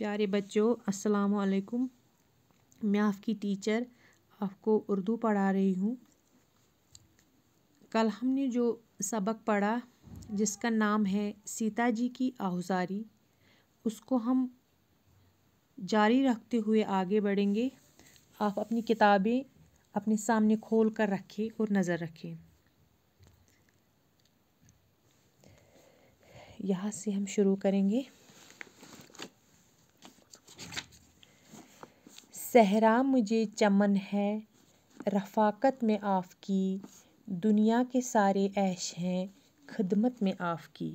प्यारे बच्चों अस्सलाम वालेकुम मैं आपकी टीचर आपको उर्दू पढ़ा रही हूँ कल हमने जो सबक पढ़ा जिसका नाम है सीता जी की आहुजारी उसको हम जारी रखते हुए आगे बढ़ेंगे आप अपनी किताबें अपने सामने खोल कर रखें और नज़र रखें यहाँ से हम शुरू करेंगे सहरा मुझे चमन है रफ़ाकत में आफ की दुनिया के सारे ऐश हैं खदमत में आफ की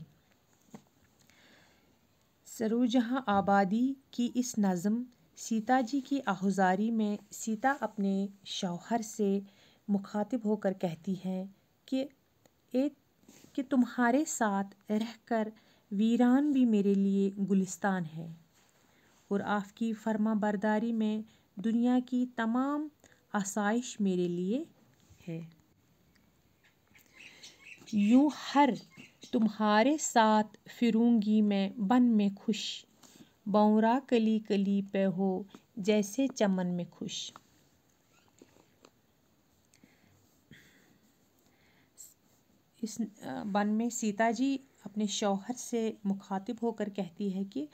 सरोजहाँ आबादी की इस नज़म सीता जी की आहुजारी में सीता अपने शौहर से मुखातिब होकर कहती है कि एक कि तुम्हारे साथ रहकर वीरान भी मेरे लिए गुलिस्तान है और आफ की फर्मा बरदारी में दुनिया की तमाम आसाइश मेरे लिए है यूँ हर तुम्हारे साथ फिरूँगी मैं बन में खुश बौरा कली कली पे हो जैसे चमन में खुश इस बन में सीता जी अपने शौहर से मुखातिब होकर कहती है कि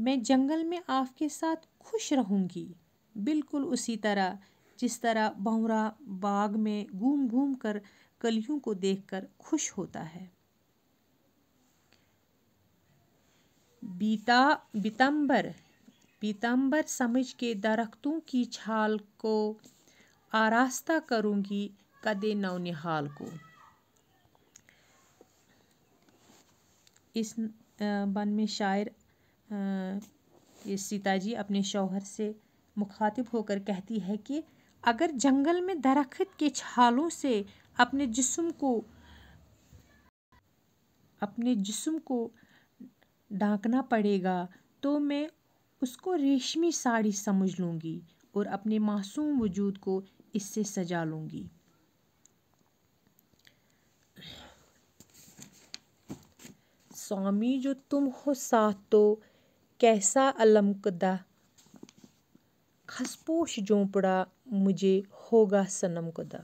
मैं जंगल में आपके साथ खुश रहूँगी बिल्कुल उसी तरह जिस तरह भंवरा बाग में घूम घूम कर कलियों को देखकर खुश होता है बीता बीतंबर पीताम्बर समझ के दरख्तों की छाल को आरास्ता करूंगी कदे नौनिहाल को इस बन में शायर सीता जी अपने शौहर से मुखातिब होकर कहती है कि अगर जंगल में दरख्त के छालों से अपने जिस्म को अपने जिस्म को ढांकना पड़ेगा तो मैं उसको रेशमी साड़ी समझ लूँगी और अपने मासूम वजूद को इससे सजा लूँगी स्वामी जो तुम हो साथ तो कैसा अलमकदा खसपोश झोंपड़ा मुझे होगा सनम खुदा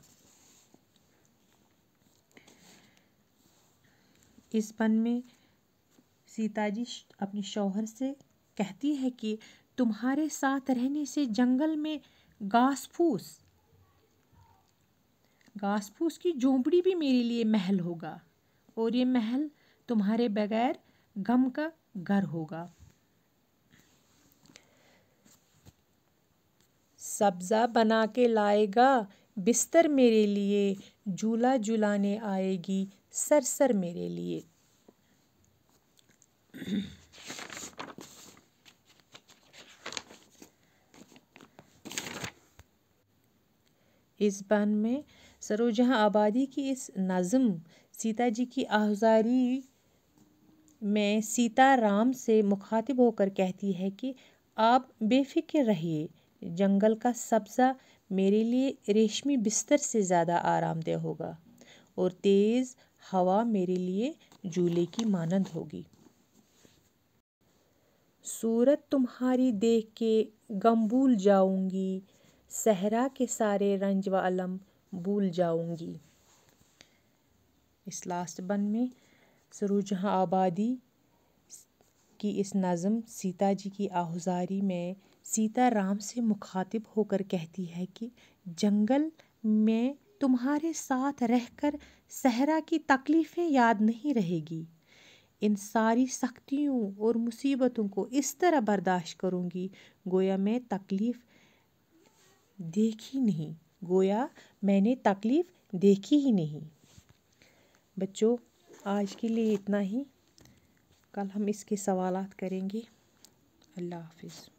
इस पन में सीता जी अपने शौहर से कहती है कि तुम्हारे साथ रहने से जंगल में घास फूस घास फूस की झोंपड़ी भी मेरे लिए महल होगा और ये महल तुम्हारे बगैर गम का घर होगा सब्ज़ा बना के लाएगा बिस्तर मेरे लिए झूला झुलाने आएगी सरसर मेरे लिए इस बन में सरोजहाँ आबादी की इस नज़म सीता जी की आहजारी में सीता राम से मुखातिब होकर कहती है कि आप बेफिक्र रहिए जंगल का सब्ज़ा मेरे लिए रेशमी बिस्तर से ज़्यादा आरामदेह होगा और तेज़ हवा मेरे लिए झूले की मानंद होगी सूरत तुम्हारी देख के गम भूल जाऊंगी सहरा के सारे रंज व अलम भूल जाऊंगी इस लास्ट बन में सरोजहाँ आबादी की इस नज़म सीता जी की आहुजारी में सीता राम से मुखातिब होकर कहती है कि जंगल में तुम्हारे साथ रहकर सहरा की तकलीफ़ें याद नहीं रहेगी इन सारी सख्तियों और मुसीबतों को इस तरह बर्दाश्त करूँगी गोया मैं तकलीफ़ देखी नहीं गोया मैंने तकलीफ़ देखी ही नहीं बच्चों आज के लिए इतना ही कल हम इसके सवालात करेंगे अल्लाह हाफिज़